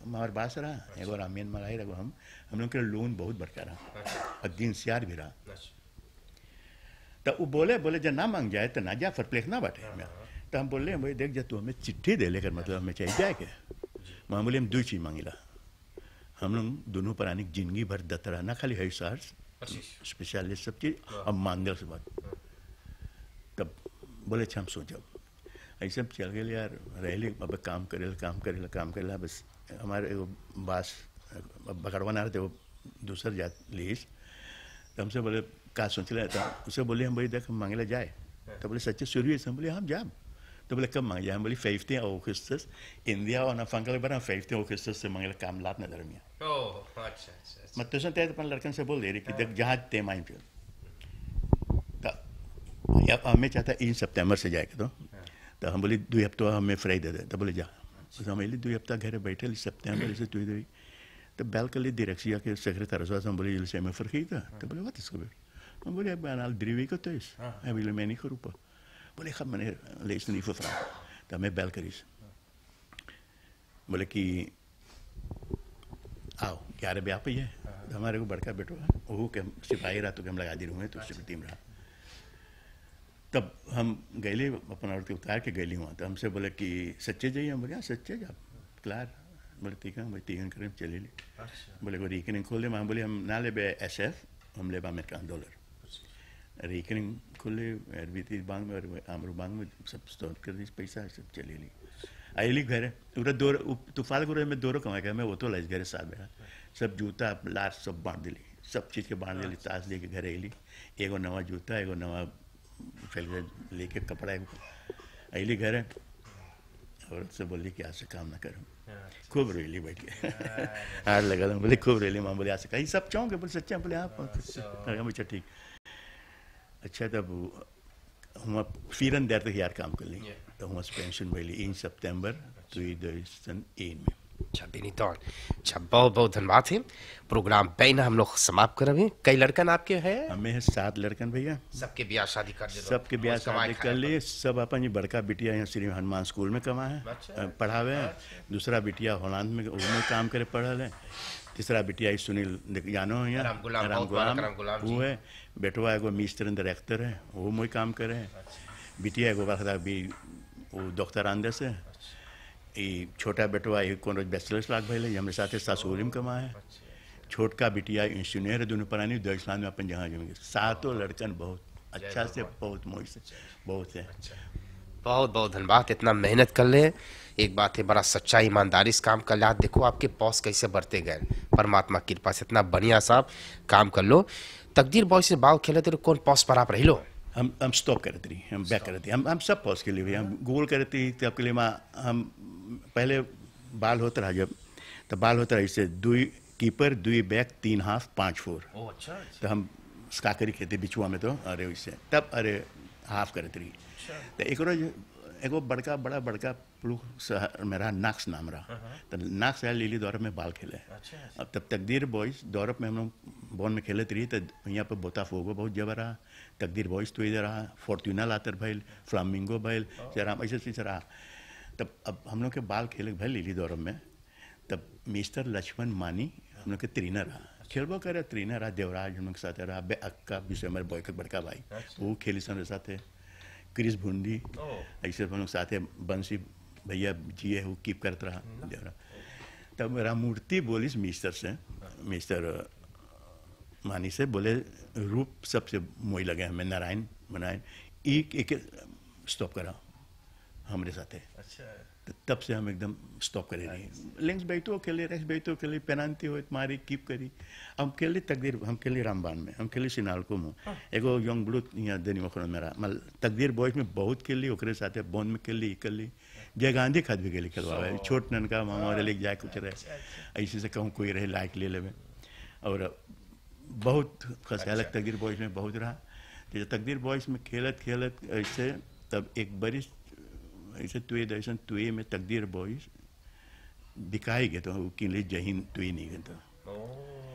हमारे बास रहा अच्छा। एगो रामियन मलाई एगो हम हम लोग के लोन बहुत बड़का रहा अच्छा। और दिन सियार भी रहा अच्छा। तो वो बोले बोले जब ना मांग जाए तो ना जा फरप्लेख ना बाटे हमें हाँ, हाँ। तो हम बोले भाई देख जा तू हमें चिट्ठी दे लेकर मतलब हमें चाहिए जाए के वहाँ बोले हम दो चीज मांगी ला हम लोग दोनों पौराणिक जिंदगी भर ना खाली है सार्स स्पेशलिस्ट सब चीज़ अब हाँ। मांगल से बात हाँ। तब बोले अच्छा हम सोच जाओ ऐसे चल गए यार रह अब काम करे काम करे काम करे बस हमारे एगो बास बकड़वाना रहते वो दूसर जात लीस तो हमसे बोले का सोच रहा था तो उसे बोले हम भाई देख मांगे जाए हाँ। तो बोले सच्चे सूर्य हम बोले हम जाम mereka mangiam beli 15 Augustus. India orang fangkal bara 15 Augustus se mangial kamlat na dharmiya. Oh, acha acha. मग तसं त्या पण लडकन से बोल रही कि देख जहाज ते माइन पे तो हमें चाहता इन सितंबर से जाएगा तो तो हम बोले दो हफ्ता हमें फ्राई दे दे तो बोले जा तो हम दो हफ्ता घर बैठे सितंबर से तुई दे तो बैलकली दिरक्षिया के सेक्रेटर से हम बोले इलसे में फरखी था तो बोले वात इसको हम बोले बनाल द्रिवी को तो इस अभी मैंने करूँ पर बोले मैंने लेस नहीं फ्रा daarmee Belker is. बोले कि आओ ग्यारह ब्याह पे तो हमारे को बड़का बेटो है वो के हम सिपाही रहा तो lagadier लगा दी हूँ तो उससे तब हम गए अपना औरत उतार के गई हुआ तो हमसे बोले कि सच्चे जाइए हम बोले हाँ सच्चे जा क्लार बोले ठीक है भाई तीन करें चले ली बोले वो रिकनिंग खोल दे माँ बोले हम ना ले बे एस एफ हम ले बा डॉलर रेकरिंग खोले वित्तीय बांग में बांग में सब स्टोर कर दी पैसा सब चले ली घर अहिले दो तूफान दोहोरो में दोरो दोहोरो कमाएको मैं वो तो लाइज घर साल में सब जूता लास्ट सब बाँट दिली सब चीज़ के बाँट दिली ताश लेके घर अली एगो नवा जूता एगो नवा फैल लेके कपड़ा एगो अली घर और से बोली कि आज से काम ना करूँ अच्छा। खूब रोली बैठ के आज लगा बोले खूब रोली माँ बोले आज से कहीं सब चाहूँगे बोले सच्चा बोले आप अच्छा, अच्छा ठीक Achata huma34 jaar kampkeling. तक यार काम कर bij तो 1 September 2001 तो में अच्छा बेनीतौर तो। अच्छा बहुत बहुत धन्यवाद है प्रोग्राम पैना हम लोग समाप्त कर रहे हैं कई लड़कन आपके है हमें है सात लड़कन भैया सबके ब्याह शादी कर सबके ब्याह शादी कर लिए सब अपन बड़का बिटिया यहाँ श्री हनुमान स्कूल में कमा है अच्छा। पढ़ावे है अच्छा। दूसरा बिटिया होलांद में काम करे पढ़ल है तीसरा बिटिया आई सुनील जानो है राम राम गुलाम वो है बेटवा एगो मिस्टर एक्टर है वो मोई काम करे अच्छा। है बिटिया एगो बात भी वो डॉक्टर आंदे से अच्छा। ये छोटा बेटवा ये कौन बैचलर्स लाग भैले हमारे साथ सासुरी में कमा है अच्छा। छोट का बिटिया इंजीनियर है दोनों पुरानी इस्लाम में अपन जहाँ जमेंगे सातों लड़कन बहुत अच्छा से बहुत मोई से बहुत है बहुत बहुत धन्यवाद इतना मेहनत कर ले एक बात है बड़ा सच्चाई ईमानदारी से काम कर ले देखो आपके पॉस कैसे बढ़ते गए परमात्मा कृपा से इतना बढ़िया सा काम कर लो तकदीर बॉय से बाल खेले तेरे तो कौन पॉस पर आप रही लो हम हम स्टॉप करते रही हम बैक करते हम हम सब पॉस के लिए भी हम गोल करते तो आपके लिए माँ हम पहले बाल होता रहा जब तो बाल होता रहा इससे दुई कीपर दुई बैक तीन हाफ पाँच फोर अच्छा, तो हम स्काकरी करी खेते बिछुआ में तो अरे इससे तब अरे हाफ करते रही अच्छा। तो एक रोज एगो बड़का बड़ा बड़का पुरुष शहर में रहा नाक्स नाम रहा तो नाक्स रहा लीली दौरप में बाल खेले अच्छा, अच्छा। अब तब तकदीर बॉयज दौरप में हम लोग बॉन में खेलते रही तो यहाँ पर बोता फोगो बहुत जबर रहा तकदीर बॉयज तो इधर रहा फॉर्चुना लातर भैल फ्लामिंगो भैल जराम ऐसे चीज रहा तब अब हम लोग के बाल खेले भैल लीली दौरप में तब मिस्टर लक्ष्मण मानी हम लोग के त्रीना रहा अच्छा। खेलबो करे त्रीना रहा देवराज हम लोग के साथ रहा अक्का विश्व बॉय का बड़का भाई वो खेली सन साथ क्रिस भुंडी ऐसे हम लोग साथ बंसी भैया जिए हु कीप करता रहा तब रामूर्ति बोलिस मिस्टर से मिस्टर मानी से बोले रूप सबसे मोई लगे हमें नारायण नारायण एक एक स्टॉप करा हमारे साथ अच्छा तब से हम एकदम स्टॉप करे रही लेंस बैठो अकेले रेस बैठो अकेले पेनानती हो मारी कीप करी हम खेले तकदीर हम खेले रामबान में हम खेले सिनाल को मुँह हाँ। एगो यंग ब्लू यहाँ देनी मखन मेरा मतलब तकदीर बॉयज में बहुत ली ओकरे साथ बोन में खेली ली जय गांधी खाद भी खेली खेलवा छोट ननका हमारे हाँ। लेके जाए कुछ रहे अच्छा, अच्छा। ऐसे से कहूँ कोई रहे लायक ले लेवे और बहुत खसा अलग अच्छा। तकदीर बॉयज में बहुत रहा तकदीर बॉयज में खेलत खेलत ऐसे तब एक बरिश is 2002 में तकदीर बॉयज दिखाई गया था उनके जहीन तुई नहीं गया था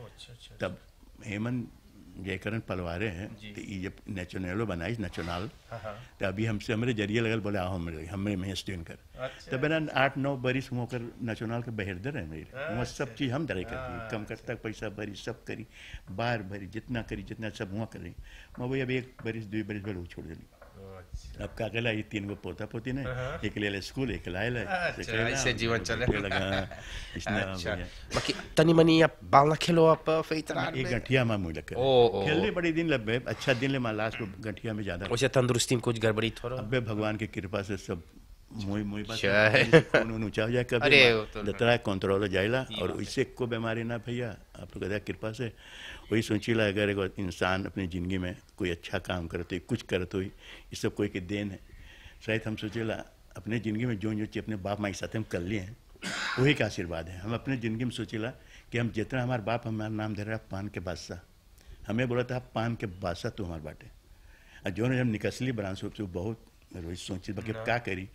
अच्छा तब हेमंत जयकरण पलवारे हैं तो ये जब नेचुनलो बनाई नेचुनल तो अभी हमसे हमारे जरिए लगल बोले आओ हमारे हमें में स्टेन कर तो मेरा आठ नौ बरिस हुआ कर नेचुनल के बहरदर है मेरे वहाँ सब चीज़ हम दराई करती कम करता पैसा भरी सब करी बार भरी जितना करी जितना सब हुआ करी मैं वही अभी एक बरिस दो बरिस भर छोड़ दिली अब का अकेला ही तीन गो पोता पोती ने एक ले ले स्कूल एक लायला ले ऐसे जीवन चले लगा इसने बाकी तनी मनी आप बाल ना खेलो आप फेतरा एक गठिया में मुझे कर खेलने बड़े दिन लगे अच्छा दिन ले मैं लास्ट को गठिया में ज्यादा उसे तंदुरुस्ती में कुछ गड़बड़ी थोड़ा अबे भगवान की कृपा से सब मुई मुई बात है ऊंचा हो जाए कभी दतरा कंट्रोल हो जाएगा और इससे को बीमारी ना भैया आप लोग कृपा से वही ला अगर एक इंसान अपनी ज़िंदगी में कोई अच्छा काम करते कुछ करते हुई ये सब कोई के देन है शायद हम सोचे ला अपने ज़िंदगी में जो जो चीज़ अपने बाप माई साथ हम कर लिए हैं वही का आशीर्वाद है हम अपने ज़िंदगी में सोचे ला कि हम जितना हमारे बाप हमारा नाम दे रहा पान के बादशाह हमें बोला था पान के बादशाह तो हमारे बाटे और जो हम निकसली ब्रांच से तो बहुत रोहित सोची बाकी क्या करी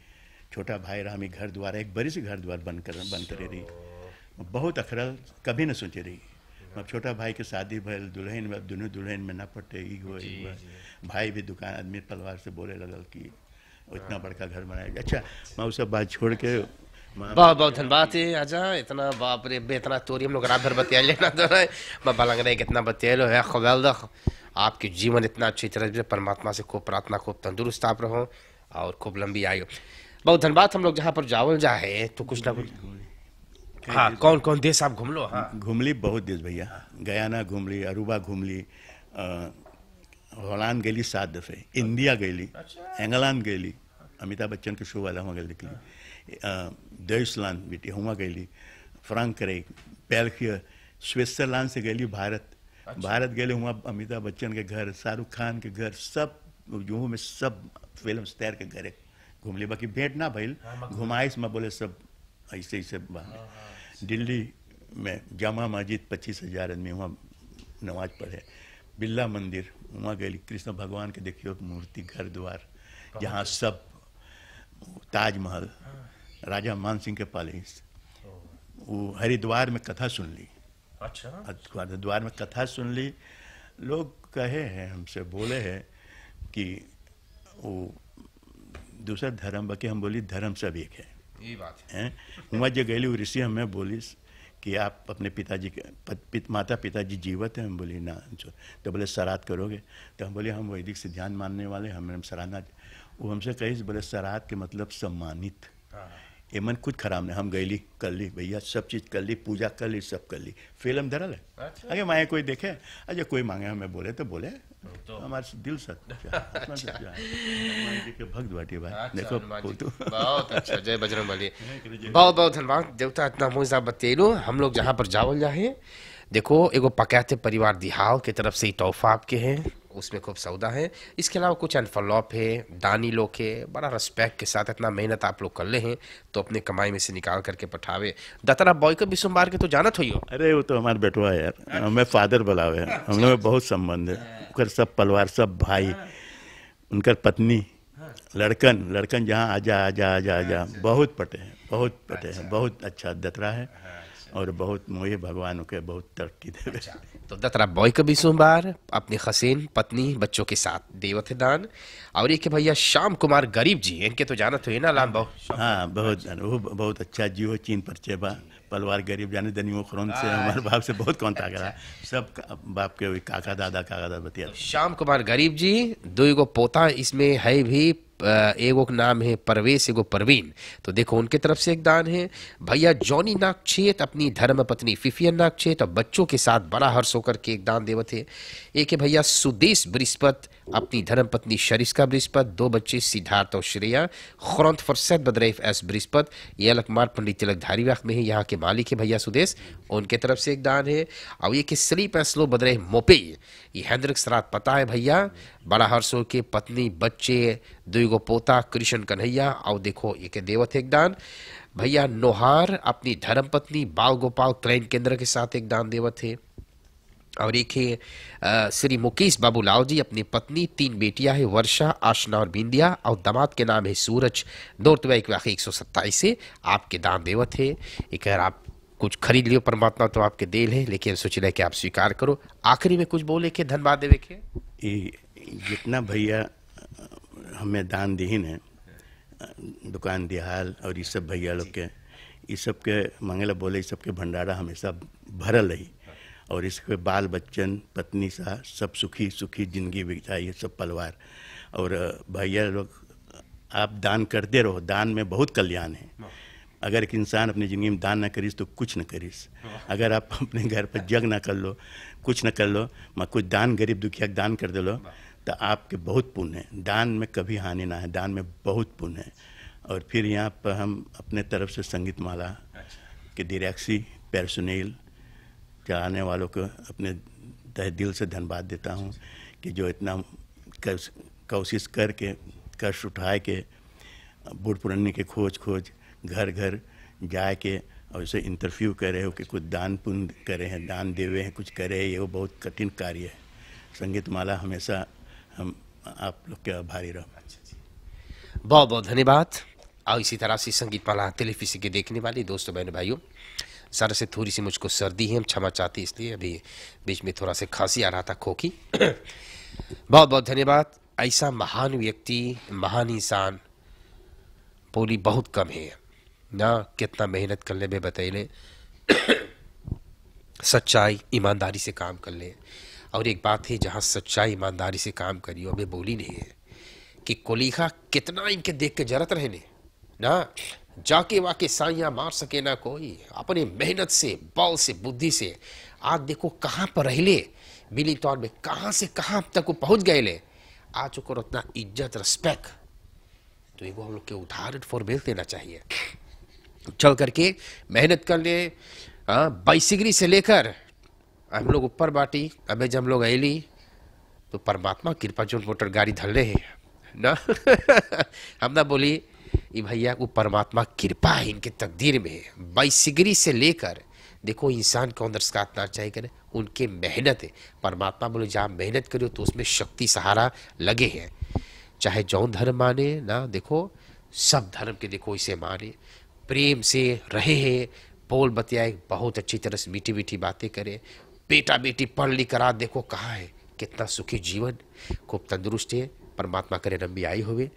छोटा भाई रहा हमें घर द्वारा एक बड़ी से घर द्वार बंद कर बंद करे रही अच्छा। बहुत अखरल कभी न सोचे रही मैं छोटा भाई के शादी भेल दुल्हन में दोनों दुल्हन में न पटेगी हुए भाई भी दुकान आदमी परिवार से बोले लगल कि इतना हाँ। बड़का घर बनाया अच्छा मैं उस बात छोड़ के बहुत बहुत धन्यवाद है आजा इतना बाप रे इतना तोरी हम लोग रात भर बतिया लेना तो रहे मैं बलंग रहे कितना बतिया लो है दख आपके जीवन इतना अच्छी तरह से परमात्मा से खूब प्रार्थना खूब तंदुरुस्त आप रहो और खूब लंबी आयो बहुत धन्यवाद हम लोग जहाँ पर जावल जाए तो कुछ ना कुछ हाँ तो कौन कौन देश आप घूम लो हाँ घूम ली बहुत देश भैया गयाना घूम ली अरूबा घूम ली हॉलैंड गई सात दफ़े इंडिया गई अच्छा। इंग्लैंड गई अमिताभ बच्चन के शो वाला हुआ गई डॉइसलैंड बेटी हुआ गई करे बेल्खियर स्विट्जरलैंड से गई भारत अच्छा। भारत गए हुआ अमिताभ बच्चन के घर शाहरुख खान के घर सब जुहू में सब फिल्म तैर के घर घूम ली बाकी भेंट ना भैल हाँ, घुमाइस में बोले सब ऐसे ऐसे दिल्ली में जामा मस्जिद पच्चीस हजार आदमी वहाँ नमाज पढ़े बिरला मंदिर वहाँ गए कृष्ण भगवान के देखियो मूर्ति घर द्वार जहाँ सब ताजमहल हाँ। राजा मान सिंह के पैलेस वो हरिद्वार में कथा सुन ली अच्छा हरिद्वार में कथा सुन ली लोग कहे हैं हमसे बोले हैं कि वो दूसरा धर्म बाकी हम बोली धर्म सब एक है ये बात है उमा ऋषि हमें बोलीस कि आप अपने पिताजी के पित, माता पिताजी जीवत हैं हम बोले ना तो बोले श्राद्ध करोगे तो हम बोले हम वैदिक सिद्धांत मानने वाले हमें हम सराहना वो हमसे कही बोले श्राद्ध के मतलब सम्मानित हाँ। ये मन कुछ खराब नहीं हम गैली कर ली भैया सब चीज़ कर ली पूजा कर ली सब कर ली फिल्म धरल है अगर अच्छा। माए कोई देखे अजय कोई मांगे हमें बोले तो बोले हमारे दिल भक्त भाई देखो बहुत अच्छा जय बजरंग बली बहुत बहुत धन्यवाद देवता इतना बतेलो हम लोग जहाँ पर जावल जाए देखो एगो पकाते परिवार दिहाव के तरफ से ही तोहफा आपके हैं उसमें खूब सौदा है इसके अलावा कुछ अनफलॉप है दानी लोग है बड़ा रिस्पेक्ट के साथ इतना मेहनत आप लोग कर ले हैं तो अपने कमाई में से निकाल करके पठावे दतरा बॉय को भी सोमवार के तो जानत हो अरे वो तो हमारे बेटवा है यार अच्छा। हमें फादर बुलावे अच्छा। हम लोग बहुत संबंध है हाँ। उनका सब परिवार सब भाई हाँ। उनकर पत्नी हाँ। लड़कन लड़कन जहाँ आजा आजा आजा आजा अच्छा। बहुत पटे हैं बहुत पटे हैं बहुत अच्छा दतरा है और बहुत मुहे भगवान के बहुत तरक्की दे अच्छा। तो दतरा बॉय का बीसों बार अपनी हसीन पत्नी बच्चों के साथ देवत दान और एक भैया श्याम कुमार गरीब जी इनके तो जाना तो है ना लाम बहुत हाँ बहुत अच्छा। वो बहुत अच्छा जी हो चीन पर चेबा पलवार गरीब जाने वो खरों से अच्छा। हमारे बाप से बहुत कौन कॉन्टैक्ट अच्छा। रहा सब बाप के काका दादा काका दादा बतिया तो श्याम कुमार गरीब जी दो गो पोता इसमें है भी एगो का नाम है परवेश एगो परवीन तो देखो उनके तरफ से एक दान है भैया जॉनी नागछेत अपनी धर्म पत्नी फिफियन नागछेत और बच्चों के साथ बड़ा हर्ष होकर के एक दान देवत है एक है भैया सुदेश बृहस्पत अपनी धर्मपत्नी शरिस्का बृहस्पत दो बच्चे सिद्धार्थ और श्रेया खुरंत फरसत बदरेफ एस बृहस्पत ये अलकमार पंडित तिलक धारी वक्त में है यहाँ के मालिक है भैया सुदेश उनके तरफ से एक दान है और ये कि स्लीप स्लो बदरेफ मोपे ये हैदरक सरात पता है भैया बड़ा हर्षो के पत्नी बच्चे गो पोता कृष्ण कन्हैया और देखो एक देवत एक दान भैया नोहार अपनी धर्मपत्नी बाल गोपाल प्रेम केंद्र के साथ एक दान देवत है और एक है श्री मुकेश बाबू लाव जी अपनी पत्नी तीन बेटियां हैं वर्षा आशना और बिंदिया और दामाद के नाम है सूरज नॉर्थ एक वाकई एक सौ सत्ताईस है आपके दान देवत है एक अगर आप कुछ खरीद लियो परमात्मा तो आपके देल है लेकिन सोच रहे कि आप स्वीकार करो आखिरी में कुछ बोले के धनबाद देवे के जितना भैया हमें दान दिहीन है दुकान दिहाल और ये सब भैया लोग के ये सब के मंगला बोले ये सब के भंडारा हमेशा भरल रही और इसके बाल बच्चन पत्नी सा सब सुखी सुखी जिंदगी बिताई सब परिवार और भैया लोग आप दान करते रहो दान में बहुत कल्याण है अगर एक इंसान अपनी ज़िंदगी में दान ना करीस तो कुछ ना करीस अगर आप अपने घर पर जग ना कर लो कुछ ना कर लो मैं कुछ दान गरीब दुखिया दान कर दे लो तो आपके बहुत पुण्य है दान में कभी हानि ना है दान में बहुत पुण्य है और फिर यहाँ पर हम अपने तरफ से संगीत माला अच्छा। के डिरेक्सी पेरसोनेल चढ़ाने वालों को अपने तह दिल से धन्यवाद देता हूँ कि जो इतना कोशिश करके कष्ट उठाए के बूढ़ पुरानी के खोज खोज घर घर जा के और उसे इंटरव्यू करे हो कि कुछ दान पुण्य करे हैं दान देवे हैं कुछ करे ये वो बहुत कठिन कार्य है संगीत माला हमेशा हम आप लोग के आभारी रहो बहुत बहुत धन्यवाद और इसी तरह से संगीत माला टेलीफिसी के देखने वाले दोस्तों बहन भाइयों सर से थोड़ी सी मुझको सर्दी है हम क्षमा चाहती इसलिए अभी बीच में थोड़ा सा खांसी आ रहा था खोखी बहुत बहुत धन्यवाद ऐसा महान व्यक्ति महान इंसान बोली बहुत कम है ना कितना मेहनत कर ले बताई ले सच्चाई ईमानदारी से काम कर ले और एक बात है जहाँ सच्चाई ईमानदारी से काम करियो अभी बोली नहीं है कि कोलीखा कितना इनके देख के जरत रहे ना जाके वाके साइया मार सके ना कोई अपने मेहनत से बल से बुद्धि से आज देखो कहाँ पर रहले मिली तौर तो में कहाँ से कहाँ तक वो पहुँच गए ले आ चुको उतना इज्जत रिस्पेक्ट तो वो हम लोग के उदाहरण फॉर भेज देना चाहिए चल करके मेहनत कर ले हाँ, बाइसिगरी से लेकर हम लोग ऊपर बाटी अबे जब हम लोग अली तो परमात्मा कृपा जो मोटर गाड़ी धल रहे हैं ना हम ना बोली ये भैया को परमात्मा कृपा है इनके तकदीर में बैसिगरी से लेकर देखो इंसान को अंदर का चाहिए करें उनके मेहनत है परमात्मा बोले जहाँ मेहनत करो तो उसमें शक्ति सहारा लगे हैं चाहे जौन धर्म माने ना देखो सब धर्म के देखो इसे माने प्रेम से रहे हैं पोल बतियाए बहुत अच्छी तरह से मीठी मीठी बातें करें बेटा बेटी पढ़ लिख करा देखो कहाँ है कितना सुखी जीवन खूब तंदुरुस्त है परमात्मा करे रम्बी आई हुए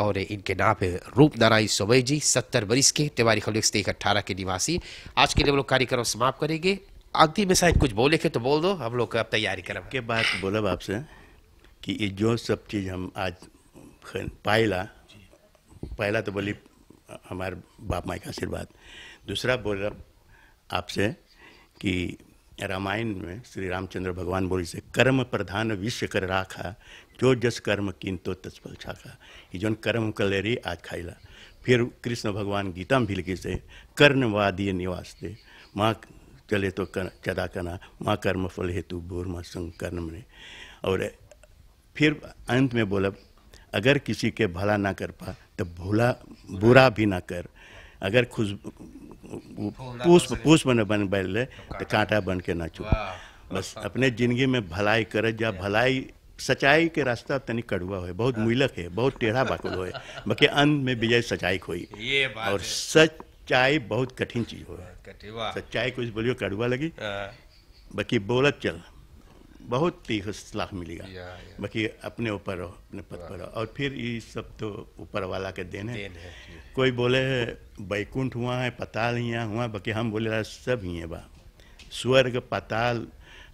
और इनके नाम है रूप नारायण सोबई जी सत्तर वरिष के तिवारी खलिक स्टेक अट्ठारह के निवासी आज के लिए हम लोग कार्यक्रम समाप्त करेंगे अंतिम में शायद कुछ बोले के तो बोल दो हम लोग अब तैयारी करें के बात बोला आपसे कि ये जो सब चीज़ हम आज पायला पहला तो बोली हमारे बाप माई का आशीर्वाद दूसरा रहा आपसे कि रामायण में श्री रामचंद्र भगवान बोली से कर्म प्रधान विश्व कर राखा जो जस कर्म तो तत्पल छाखा ये जो कर्म कलेरी आज खाइला फिर कृष्ण भगवान गीता में भी लिखी से कर्णवादीय निवास दे माँ चले तो कर चदा कना माँ कर्म फल हेतु बोर माँ संग कर्म ने और फिर अंत में बोला अगर किसी के भला ना कर पा तो भूला बुरा भी ना कर अगर खुश पुष्प पुष्प न बन ले तो, तो कांटा बन के ना चुप बस अपने जिंदगी में भलाई करे जा भलाई सच्चाई के रास्ता तनी कड़ुआ हो बहुत हाँ। मूलक है बहुत टेढ़ा बाकुल हो बाकी अंत में विजय सच्चाई खोई और सच्चाई बहुत कठिन चीज हो सच्चाई कुछ बोलियो कड़ुआ लगी हाँ। बाकी बोलत चल बहुत तीख सलाह मिलेगा बाकी अपने ऊपर रहो अपने पद पर रहो और फिर ये सब तो ऊपर वाला के देने, देन है कोई बोले बैकुंठ हुआ है पताल यहाँ हुआ बाकी हम बोले सब ही है बा स्वर्ग पताल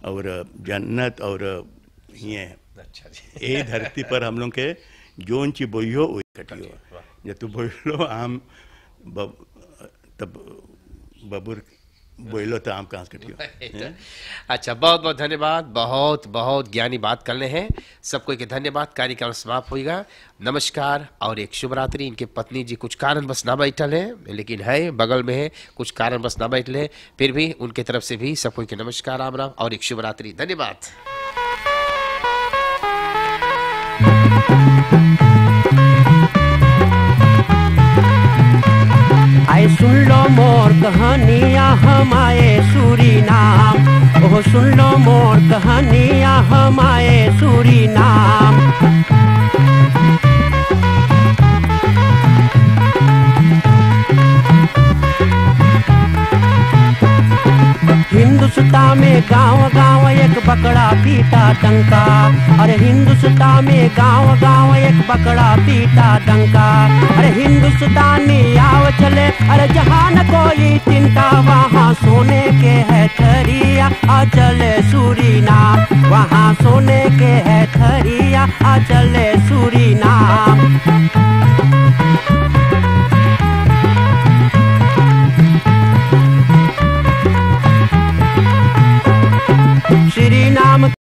और जन्नत और ये अच्छा जी यही धरती पर हम लोग के जोन ची बोइयो वही कटियो अच्छा जब तू बोलो आम बब, तब बबुर बोलो तो आम कहाँ कटियो तो, अच्छा बहुत बहुत धन्यवाद बहुत बहुत ज्ञानी बात करने हैं सबको एक धन्यवाद कार्यक्रम समाप्त होगा नमस्कार और एक शुभ रात्रि इनके पत्नी जी कुछ कारण बस ना बैठल है लेकिन है बगल में है कुछ कारण बस ना बैठल है फिर भी उनके तरफ से भी सबको के नमस्कार राम राम और एक शुभ रात्रि धन्यवाद आए सुन लो मोर कहानियाँ हम आए सूरी नाम ओ सुन लो मोर कहानियाँ हम आए सूरी नाम हिंदुस्ता में गांव गांव एक बकड़ा पीटा डंका अरे हिंदुस्ता में गांव गांव एक बकड़ा पीटा डंका अरे हिंदुस्तानी आव चले अरे जहान कोई चिंता वहाँ सोने के है थरिया आ चले नाम वहाँ सोने के है थरिया आ चले नाम